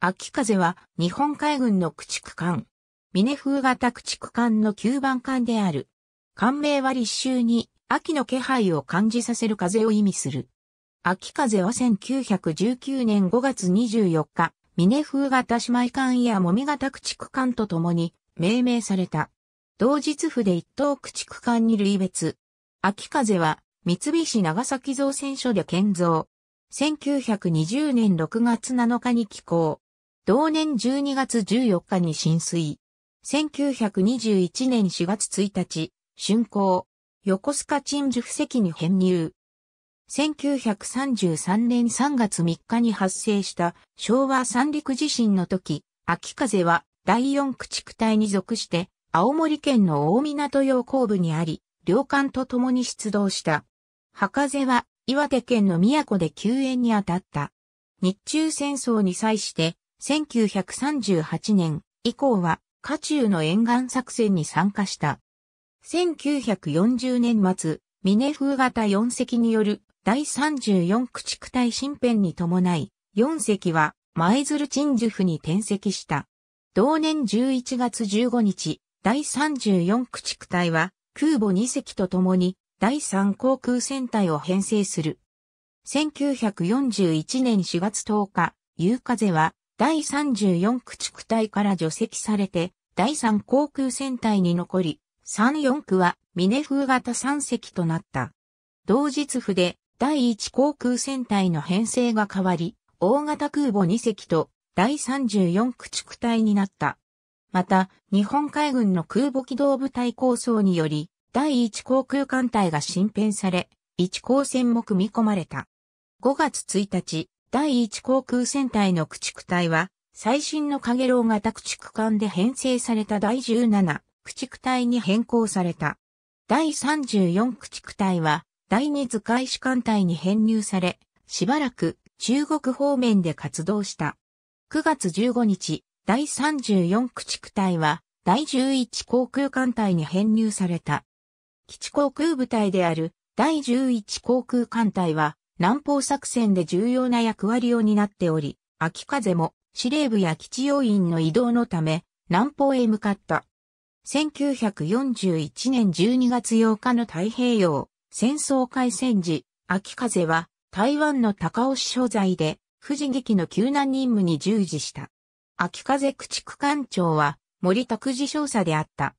秋風は日本海軍の駆逐艦。峰風型駆逐艦の9番艦である。艦名は立秋に秋の気配を感じさせる風を意味する。秋風は1919年5月24日、峰風型姉妹艦やもみ型駆逐艦と共に命名された。同日府で一等駆逐艦に類別。秋風は三菱長崎造船所で建造。1920年6月7日に寄港。同年12月14日に浸水。1921年4月1日、竣工。横須賀鎮守布石に編入。1933年3月3日に発生した昭和三陸地震の時、秋風は第四駆逐隊に属して、青森県の大港洋港部にあり、両艦と共に出動した。博士は岩手県の都で救援に当たった。日中戦争に際して1938年以降は、下中の沿岸作戦に参加した。1940年末、峰風型4隻による第34駆逐隊新編に伴い、4隻は舞鶴鎮守府に転籍した。同年11月15日、第34駆逐隊は空母2隻と共に第3航空戦隊を編成する。1941年4月10日、夕風は第34駆逐隊から除籍されて、第3航空戦隊に残り、34区は峰風型3隻となった。同日府で第1航空戦隊の編成が変わり、大型空母2隻と第34駆逐隊になった。また、日本海軍の空母機動部隊構想により、第1航空艦隊が新編され、1航戦も組み込まれた。5月1日、第1航空戦隊の駆逐隊は、最新のカゲロウ型駆逐艦で編成された第17駆逐隊に変更された。第34駆逐隊は、第2図解士艦隊に編入され、しばらく中国方面で活動した。9月15日、第34駆逐隊は、第11航空艦隊に編入された。基地航空部隊である第11航空艦隊は、南方作戦で重要な役割を担っており、秋風も司令部や基地要員の移動のため南方へ向かった。1941年12月8日の太平洋戦争開戦時、秋風は台湾の高尾市所在で富士劇の救難任務に従事した。秋風駆逐艦長は森拓司少佐であった。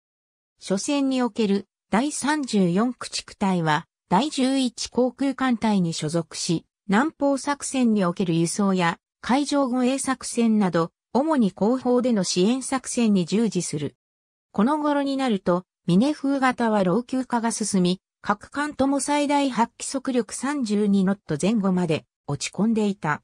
初戦における第34駆逐隊は第11航空艦隊に所属し、南方作戦における輸送や海上護衛作戦など、主に後方での支援作戦に従事する。この頃になると、ミネ風型は老朽化が進み、各艦とも最大発揮速力32ノット前後まで落ち込んでいた。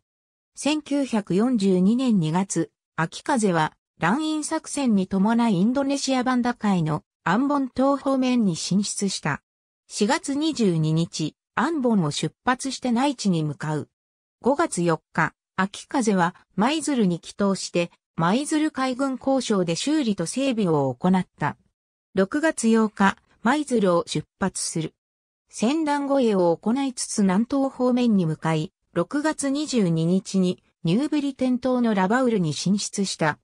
1942年2月、秋風は、乱印作戦に伴いインドネシアバンダ海のアンボン島方面に進出した。4月22日、アンボンを出発して内地に向かう。5月4日、秋風は舞鶴に帰島して、舞鶴海軍交渉で修理と整備を行った。6月8日、舞鶴を出発する。戦乱護衛を行いつつ南東方面に向かい、6月22日にニューブリ天島のラバウルに進出した。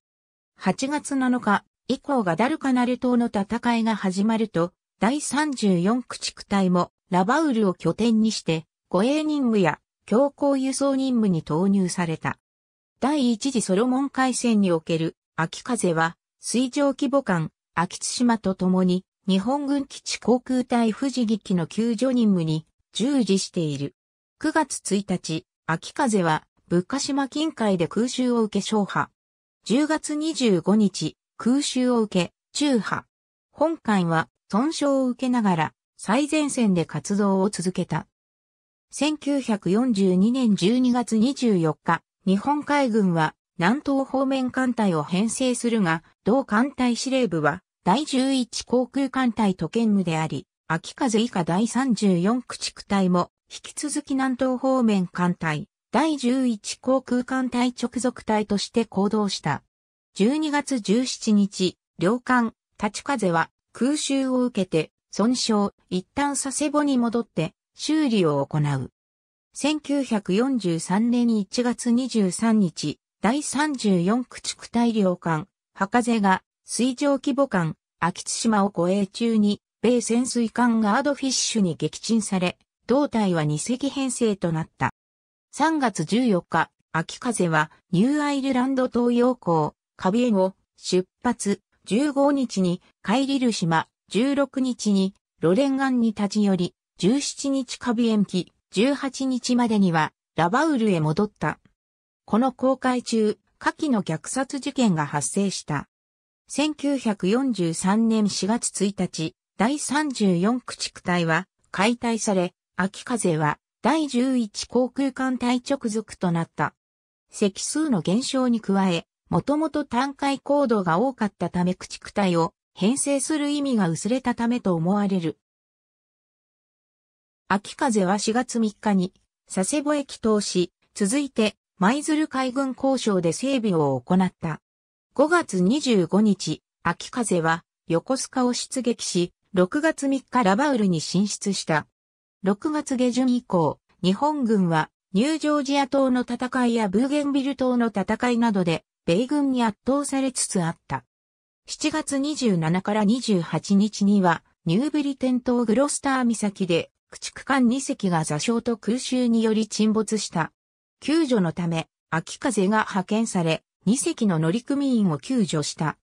8月7日以降がダルカナル島の戦いが始まると、第34駆逐隊もラバウルを拠点にして、護衛任務や強行輸送任務に投入された。第一次ソロモン海戦における秋風は、水上規模艦、秋津島と共に、日本軍基地航空隊富士機の救助任務に従事している。9月1日、秋風は、物価島近海で空襲を受け消波。10月25日、空襲を受け、中波。本艦は損傷を受けながら最前線で活動を続けた。1942年12月24日、日本海軍は南東方面艦隊を編成するが、同艦隊司令部は第11航空艦隊と県務であり、秋風以下第34駆逐隊も引き続き南東方面艦隊、第11航空艦隊直属隊として行動した。12月17日、両艦、立ち風は空襲を受けて、損傷、一旦佐世保に戻って、修理を行う。1943年1月23日、第34駆逐隊領艦、博士が、水上規模艦、秋津島を護衛中に、米潜水艦ガードフィッシュに撃沈され、胴体は2隻編成となった。3月14日、秋風はニューアイルランド東洋港、カビエを出発、15日にカイリル島、16日にロレンガンに立ち寄り、17日カビ延期、18日までにはラバウルへ戻った。この公開中、下記の虐殺事件が発生した。1943年4月1日、第34駆逐隊は解体され、秋風は第11航空艦隊直属となった。席数の減少に加え、もともと単海高度が多かったため駆逐隊を編成する意味が薄れたためと思われる。秋風は4月3日に佐世保駅通し、続いて舞鶴海軍交渉で整備を行った。5月25日、秋風は横須賀を出撃し、6月3日ラバウルに進出した。6月下旬以降、日本軍はニュージョージア島の戦いやブーゲンビル島の戦いなどで米軍に圧倒されつつあった。7月27から28日には、ニューブリテン島グロスター岬で、駆逐艦2隻が座礁と空襲により沈没した。救助のため、秋風が派遣され、2隻の乗組員を救助した。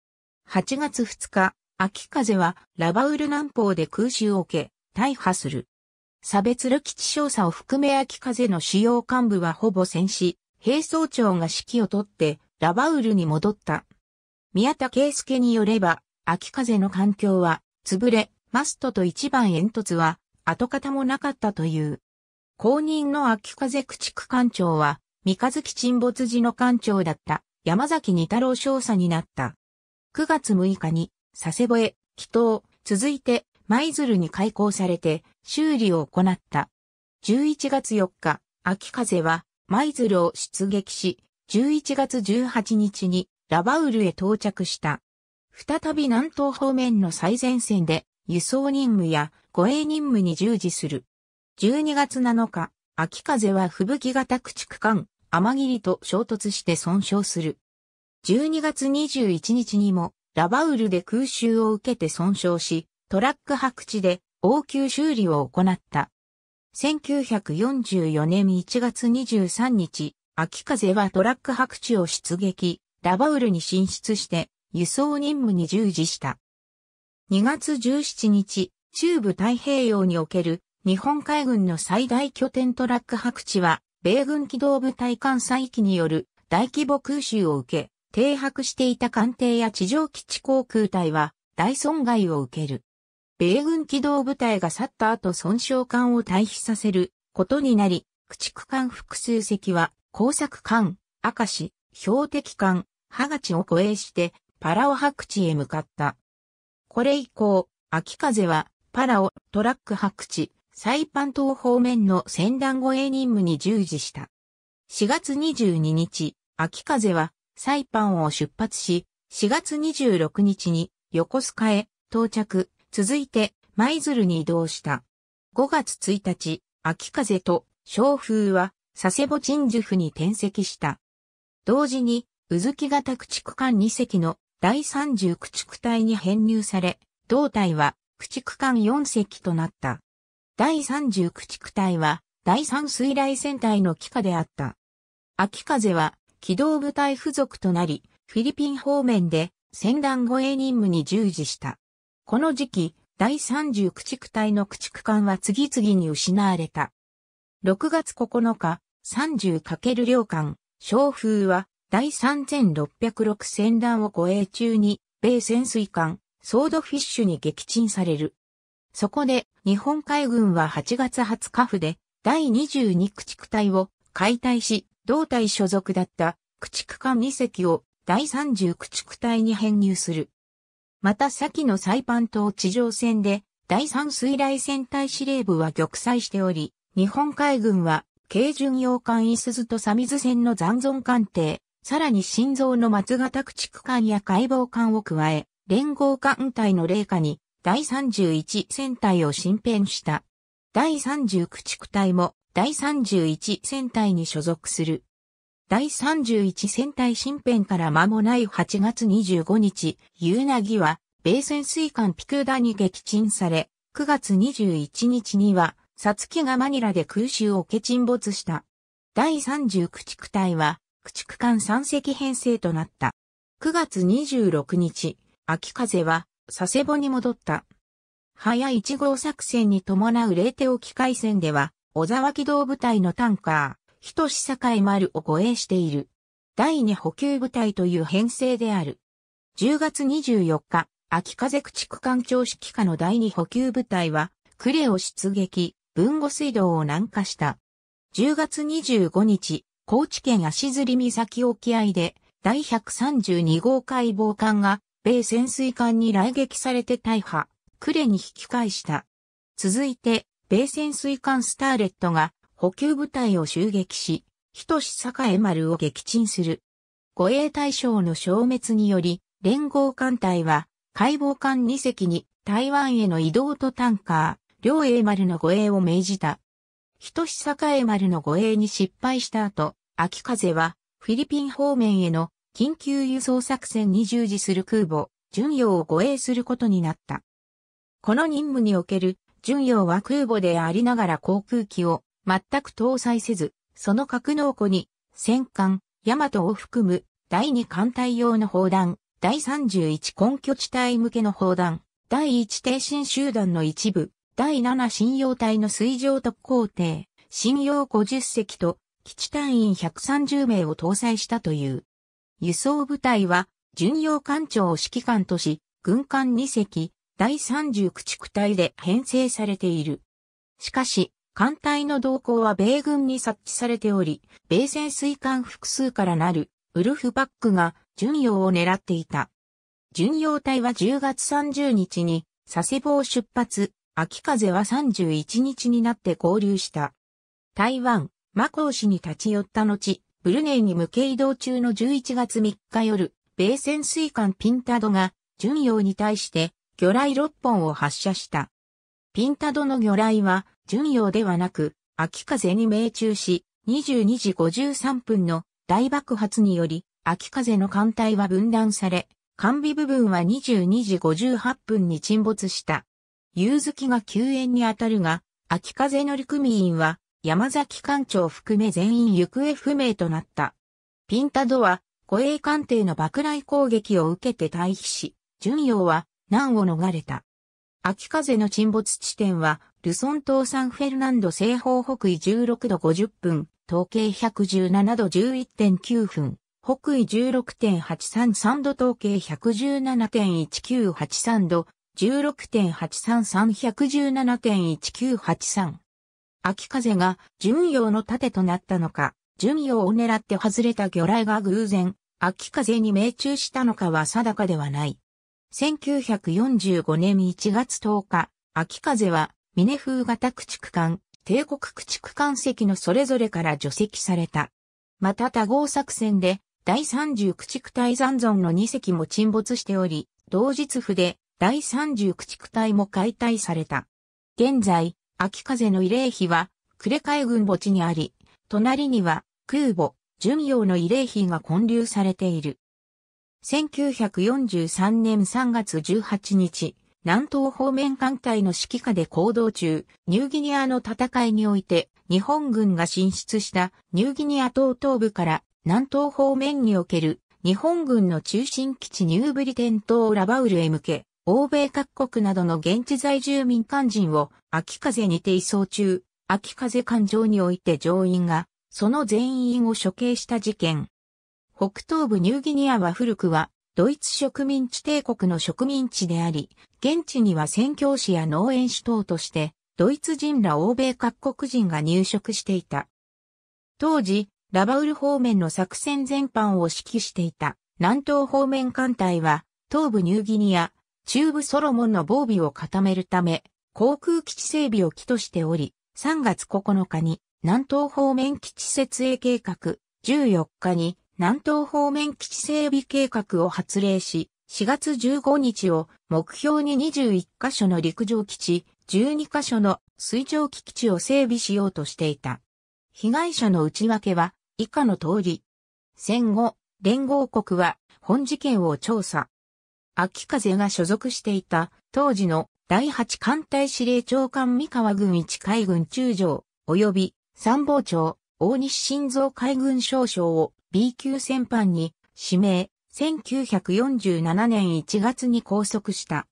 8月2日、秋風はラバウル南方で空襲を受け、大破する。差別ル基地少佐を含め秋風の主要幹部はほぼ戦死、兵装長が指揮をとってラバウルに戻った。宮田圭介によれば、秋風の環境は、潰れ、マストと一番煙突は、跡形もなかったという。公認の秋風駆逐艦長は、三日月沈没時の艦長だった山崎二太郎少佐になった。9月6日に、佐世保へ、祈祷、続いて、舞鶴に開港されて、修理を行った。11月4日、秋風は、舞鶴を出撃し、11月18日にラバウルへ到着した。再び南東方面の最前線で輸送任務や護衛任務に従事する。12月7日、秋風は吹雪型駆逐艦、天霧と衝突して損傷する。12月21日にもラバウルで空襲を受けて損傷し、トラック白地で応急修理を行った。1944年1月23日、秋風はトラック白地を出撃、ラバウルに進出して輸送任務に従事した。2月17日、中部太平洋における日本海軍の最大拠点トラック白地は、米軍機動部隊艦載機による大規模空襲を受け、停泊していた艦艇や地上基地航空隊は大損害を受ける。米軍機動部隊が去った後損傷艦を退避させることになり、駆逐艦複数隻は工作艦、明石、標的艦、ハガチを護衛して、パラオ白地へ向かった。これ以降、秋風は、パラオ、トラック白地、サイパン島方面の戦団護衛任務に従事した。4月22日、秋風は、サイパンを出発し、4月26日に、横須賀へ、到着、続いて、舞鶴に移動した。5月1日、秋風と、小風は、佐世保鎮守府に転籍した。同時に、うずき型駆逐艦2隻の第30駆逐隊に編入され、同隊は駆逐艦4隻となった。第30駆逐隊は第3水雷戦隊の機下であった。秋風は機動部隊付属となり、フィリピン方面で戦団護衛任務に従事した。この時期、第30駆逐隊の駆逐艦は次々に失われた。6月9日、30× 両艦、小風は第3606戦団を護衛中に米潜水艦ソードフィッシュに撃沈される。そこで日本海軍は8月20日府で第22駆逐隊を解体し、同隊所属だった駆逐艦2隻を第30駆逐隊に編入する。また先のサイパン島地上戦で第3水雷戦隊司令部は玉砕しており、日本海軍は軽巡洋艦イスズとサミズ船の残存艦艇、さらに心臓の松型駆逐艦や解剖艦を加え、連合艦隊の霊下に第31戦隊を新編した。第30駆逐隊も第31戦隊に所属する。第31戦隊新編から間もない8月25日、夕凪は米潜水艦ピクーダに撃沈され、9月21日にはサツキがマニラで空襲を受け沈没した。第30駆逐隊は、駆逐艦3隻編成となった。9月26日、秋風は佐世保に戻った。早1号作戦に伴う冷手沖海戦では、小沢機動部隊のタンカー、人志境丸を護衛している。第2補給部隊という編成である。10月24日、秋風駆逐艦長指揮下の第2補給部隊は、クレを出撃。豊後水道を南下した。10月25日、高知県足摺岬沖合で、第132号海防艦が、米潜水艦に来撃されて大破、呉に引き返した。続いて、米潜水艦スターレットが、補給部隊を襲撃し、人志栄丸を撃沈する。護衛対象の消滅により、連合艦隊は、海防艦2隻に台湾への移動とタンカー、両英丸の護衛を命じた。人志栄丸の護衛に失敗した後、秋風はフィリピン方面への緊急輸送作戦に従事する空母、巡洋を護衛することになった。この任務における巡洋は空母でありながら航空機を全く搭載せず、その格納庫に戦艦、ヤマトを含む第2艦隊用の砲弾、第31根拠地帯向けの砲弾、第1挺身集団の一部、第7信用隊の水上特攻艇、信用50隻と基地隊員130名を搭載したという。輸送部隊は、巡洋艦長を指揮官とし、軍艦2隻、第30駆逐隊で編成されている。しかし、艦隊の動向は米軍に察知されており、米潜水艦複数からなるウルフバックが巡洋を狙っていた。巡洋隊は10月30日に佐世保を出発、秋風は31日になって合流した。台湾、マコウ市に立ち寄った後、ブルネイに向け移動中の11月3日夜、米潜水艦ピンタドが、巡洋に対して、魚雷6本を発射した。ピンタドの魚雷は、巡洋ではなく、秋風に命中し、22時53分の大爆発により、秋風の艦隊は分断され、完備部分は22時58分に沈没した。夕月が救援に当たるが、秋風乗組員は山崎艦長含め全員行方不明となった。ピンタドは護衛艦艇の爆雷攻撃を受けて退避し、巡洋は難を逃れた。秋風の沈没地点は、ルソン島サンフェルナンド西方北緯16度50分、東経117度11.9分、北緯16.833度東経117.1983度、16.833-117.1983。秋風が純洋の盾となったのか、純洋を狙って外れた魚雷が偶然、秋風に命中したのかは定かではない。1945年1月10日、秋風は、峰風型駆逐艦、帝国駆逐艦籍のそれぞれから除籍された。また多合作戦で、第30駆逐隊残存の2隻も沈没しており、同日府で第30駆逐隊も解体された。現在、秋風の慰霊碑は、呉海軍墓地にあり、隣には空母、巡洋の慰霊碑が建立されている。1943年3月18日、南東方面艦隊の指揮下で行動中、ニューギニアの戦いにおいて、日本軍が進出したニューギニア島東部から南東方面における日本軍の中心基地ニューブリテン島ラバウルへ向け、欧米各国などの現地在住民間人を秋風にて移送中、秋風艦上において乗員が、その全員を処刑した事件。北東部ニューギニアは古くは、ドイツ植民地帝国の植民地であり、現地には宣教師や農園主等として、ドイツ人ら欧米各国人が入植していた。当時、ラバウル方面の作戦全般を指揮していた南東方面艦隊は、東部ニューギニア、中部ソロモンの防備を固めるため、航空基地整備を機としており、3月9日に南東方面基地設営計画、14日に南東方面基地整備計画を発令し、4月15日を目標に21カ所の陸上基地、12カ所の水上基地を整備しようとしていた。被害者の内訳は以下の通り。戦後、連合国は本事件を調査。秋風が所属していた、当時の第8艦隊司令長官三河軍一海軍中将、及び参謀長、大西晋三海軍少将を B 級戦犯に指名、1947年1月に拘束した。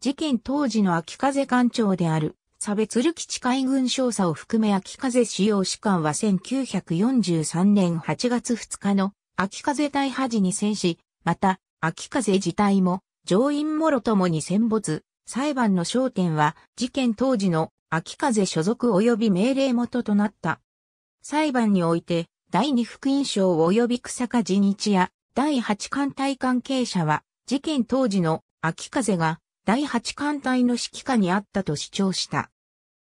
事件当時の秋風艦長である、差別る基地海軍少佐を含め秋風使用士官は1943年8月2日の秋風大破時に戦死、また秋風自体も、上院もろともに戦没、裁判の焦点は、事件当時の秋風所属及び命令元となった。裁判において、第二福音賞及び草加地日や、第八艦隊関係者は、事件当時の秋風が、第八艦隊の指揮下にあったと主張した。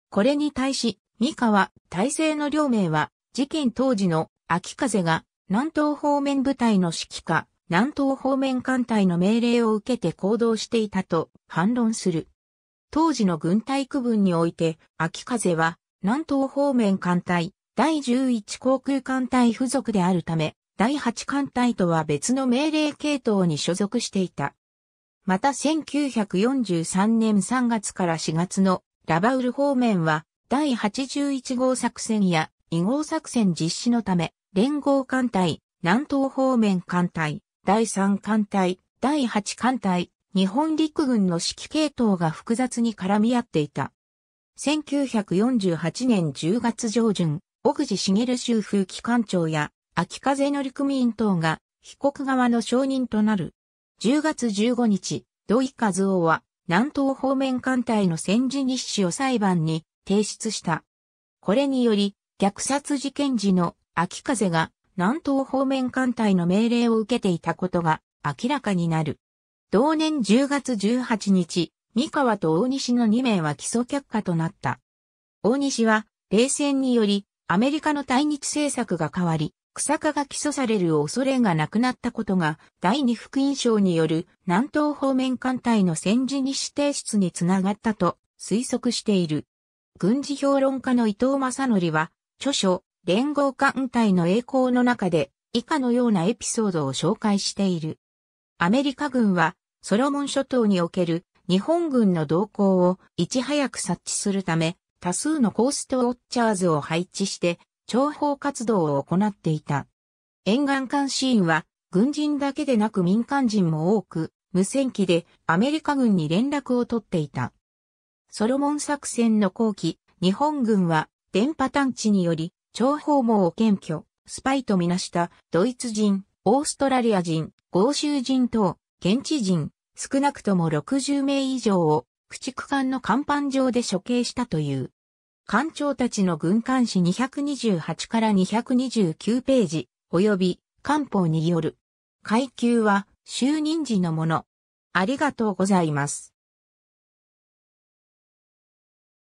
これに対し、三河、大勢の両名は、事件当時の秋風が、南東方面部隊の指揮下、南東方面艦隊の命令を受けて行動していたと反論する。当時の軍隊区分において、秋風は南東方面艦隊第11航空艦隊付属であるため、第8艦隊とは別の命令系統に所属していた。また1943年3月から4月のラバウル方面は第81号作戦や2号作戦実施のため連合艦隊、南東方面艦隊、第3艦隊、第8艦隊、日本陸軍の指揮系統が複雑に絡み合っていた。1948年10月上旬、小口茂州風機関長や秋風乗組員等が被告側の証人となる。10月15日、土井和夫は南東方面艦隊の戦時日誌を裁判に提出した。これにより、虐殺事件時の秋風が南東方面艦隊の命令を受けていたことが明らかになる。同年10月18日、三河と大西の2名は基礎却下となった。大西は、冷戦により、アメリカの対日政策が変わり、草加が起訴される恐れがなくなったことが、第二福音省による南東方面艦隊の戦時日指定出につながったと推測している。軍事評論家の伊藤正則は、著書、連合艦隊の栄光の中で以下のようなエピソードを紹介している。アメリカ軍はソロモン諸島における日本軍の動向をいち早く察知するため多数のコーストウォッチャーズを配置して諜報活動を行っていた。沿岸監視員は軍人だけでなく民間人も多く、無線機でアメリカ軍に連絡を取っていた。ソロモン作戦の後期、日本軍は電波探知により諜報網を検挙、スパイとみなしたドイツ人、オーストラリア人、豪州人等、現地人、少なくとも60名以上を駆逐艦の甲板上で処刑したという。艦長たちの軍艦誌228から229ページ、及び官報による。階級は就任時のもの。ありがとうございます。